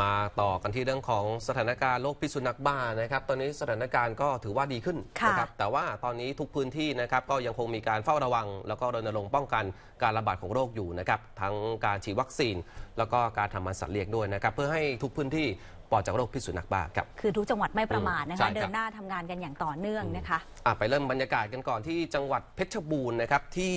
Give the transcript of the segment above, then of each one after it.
มาต่อกันที่เรื่องของสถานการณ์โรคพิษสุนัขบ้านะครับ ตอนนี้สถานการณ์ก็ถือว่าดีขึ้นนะครับ แต่ว่าตอนนี้ทุกพื้นที่นะครับก็ยังคงมีการเฝ้าระวังแล้วก็รณรงค์ป้องกันการระบาดของโรคอยู่นะครับ ทั้งการฉีดวัคซีนแล้วก็การทำมันสัตว์เลี้ยงด้วยนะครับ เพื่อให้ทุกพื้นที่ปลอดจากโรคพิษสุนัขบ้าครับคือทุกจังหวัดไม่ประมาทนะคะเดินหน้าทำงานกันอย่างต่อเนื่องนะคะะไปเริ่มบรรยากาศกันก่อนที่จังหวัดเพชรบูรณ์นะครับที่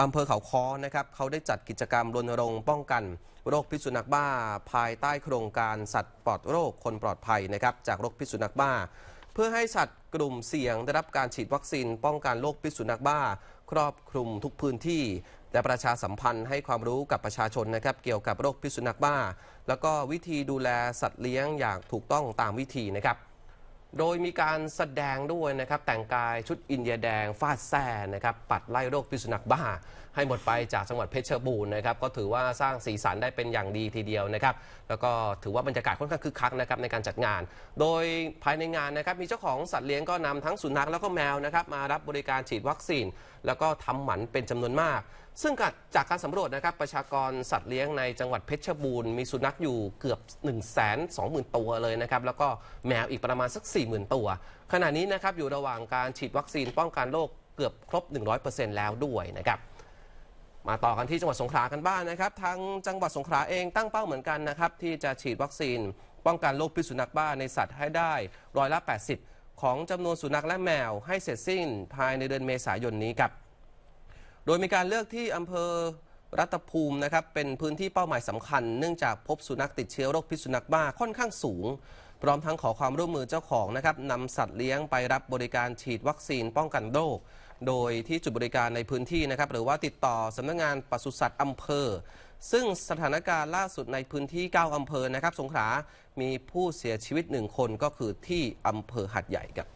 อำเภอเขาค้อนะครับเขาได้จัดกิจกรรมรณรงค์ ป้องกันโรคพิษสุนัขบ้า ภายใต้โครงการสัตว์ปลอดโรคคนปลอดภัยนะครับจากโรคพิษสุนัขบ้า เพื่อให้สัตว์กลุ่มเสี่ยงได้รับการฉีดวัคซีนป้องกันโรคพิษสุนัขบ้าครอบคลุมทุกพื้นที่และประชาสัมพันธ์ให้ความรู้กับประชาชนนะครับ เกี่ยวกับโรคพิษสุนัขบ้า แล้วก็วิธีดูแลสัตว์เลี้ยงอย่างถูกต้องตามวิธีนะครับโดยมีการแสดงด้วยนะครับแต่งกายชุดอินเดียแดงฟาดแซ่นะครับปัดไล่โรคพิษสุนัขบ้าให้หมดไปจากจังหวัดเพชรบูรณ์นะครับก็ถือว่าสร้างสีสันได้เป็นอย่างดีทีเดียวนะครับแล้วก็ถือว่าบรรยากาศค่อนข้างคึกคักนะครับในการจัดงาน โดยภายในงานนะครับมีเจ้าของสัตว์เลี้ยงก็นำทั้งสุนัขแล้วก็แมวนะครับมารับบริการฉีดวัคซีน แล้วก็ทำหมันเป็นจำนวนมาก ซึ่งจากการสำรวจนะครับประชากรสัตว์เลี้ยงในจังหวัดเพชรบูรณ์มีสุนัขอยู่เกือบ1 2 0 0 0 0 ตัวเลยนะครับแล้วก็แมวอีกประมาณสัก4 40,000ตัวขณะนี้นะครับอยู่ระหว่างการฉีดวัคซีนป้องกันโรคเกือบครบ 100%แล้วด้วยนะครับมาต่อกันที่จังหวัดสงขลากันบ้างนนะครับทางจังหวัดสงขลาเองตั้งเป้าเหมือนกันนะครับที่จะฉีดวัคซีนป้องกันโรคพิษสุนัขบ้าในสัตว์ให้ได้ร้อยละ 80 ของจำนวนสุนัขและแมวให้เสร็จสิ้นภายในเดือนเมษายนนี้ครับโดยมีการเลือกที่อำเภอรัตภูมินะครับเป็นพื้นที่เป้าหมายสำคัญเนื่องจากพบสุนัขติดเชื้อโรคพิษสุนัขบ้าค่อนข้างสูงพร้อมทั้งขอความร่วมมือเจ้าของนะครับนำสัตว์เลี้ยงไปรับบริการฉีดวัคซีนป้องกันโรคโดยที่จุดบริการในพื้นที่นะครับ หรือว่าติดต่อสำนักงงานปศุสัตว์อำเภอ ซึ่งสถานการณ์ล่าสุดในพื้นที่ 9 อำเภอนะครับ สงขลา มีผู้เสียชีวิต 1 คนก็คือที่อำเภอหัดใหญ่ครับ